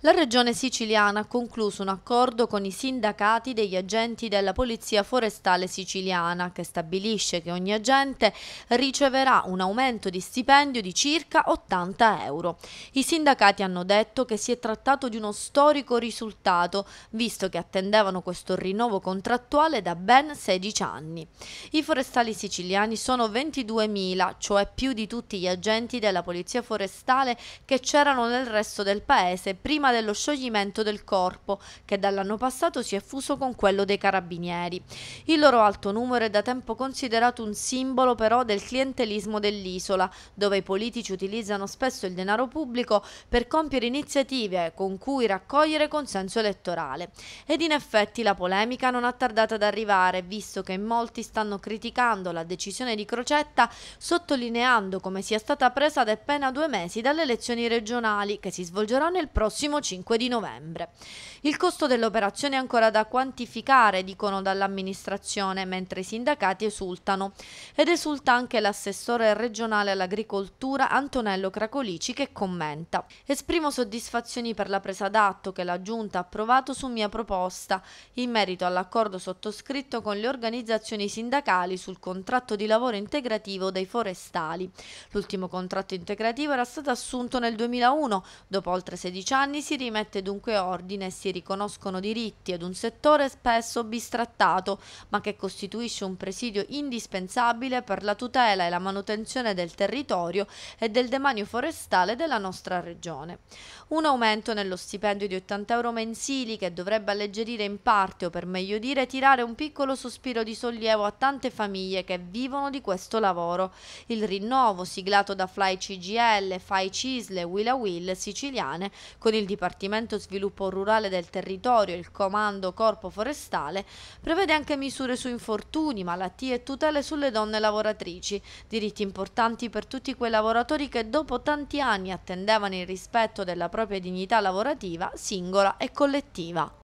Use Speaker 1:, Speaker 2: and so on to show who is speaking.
Speaker 1: La regione siciliana ha concluso un accordo con i sindacati degli agenti della Polizia Forestale Siciliana che stabilisce che ogni agente riceverà un aumento di stipendio di circa 80 euro. I sindacati hanno detto che si è trattato di uno storico risultato visto che attendevano questo rinnovo contrattuale da ben 16 anni. I forestali siciliani sono 22.000, cioè più di tutti gli agenti della Polizia Forestale che c'erano nel resto del paese prima prima dello scioglimento del corpo, che dall'anno passato si è fuso con quello dei carabinieri. Il loro alto numero è da tempo considerato un simbolo però del clientelismo dell'isola, dove i politici utilizzano spesso il denaro pubblico per compiere iniziative con cui raccogliere consenso elettorale. Ed in effetti la polemica non ha tardato ad arrivare, visto che molti stanno criticando la decisione di Crocetta, sottolineando come sia stata presa ad appena due mesi dalle elezioni regionali che si svolgeranno il prossimo prossimo 5 di novembre. Il costo dell'operazione è ancora da quantificare, dicono dall'amministrazione, mentre i sindacati esultano. Ed esulta anche l'assessore regionale all'agricoltura Antonello Cracolici che commenta. Esprimo soddisfazioni per la presa d'atto che la Giunta ha approvato su mia proposta in merito all'accordo sottoscritto con le organizzazioni sindacali sul contratto di lavoro integrativo dei forestali. L'ultimo contratto integrativo era stato assunto nel 2001, dopo oltre 16 anni si rimette dunque ordine e si riconoscono diritti ad un settore spesso bistrattato, ma che costituisce un presidio indispensabile per la tutela e la manutenzione del territorio e del demanio forestale della nostra regione. Un aumento nello stipendio di 80 euro mensili che dovrebbe alleggerire in parte o per meglio dire tirare un piccolo sospiro di sollievo a tante famiglie che vivono di questo lavoro. Il rinnovo siglato da Fly CGL, Fai Cisle, Willa Will siciliane con il Dipartimento Sviluppo Rurale del Territorio il Comando Corpo Forestale, prevede anche misure su infortuni, malattie e tutele sulle donne lavoratrici, diritti importanti per tutti quei lavoratori che dopo tanti anni attendevano il rispetto della propria dignità lavorativa, singola e collettiva.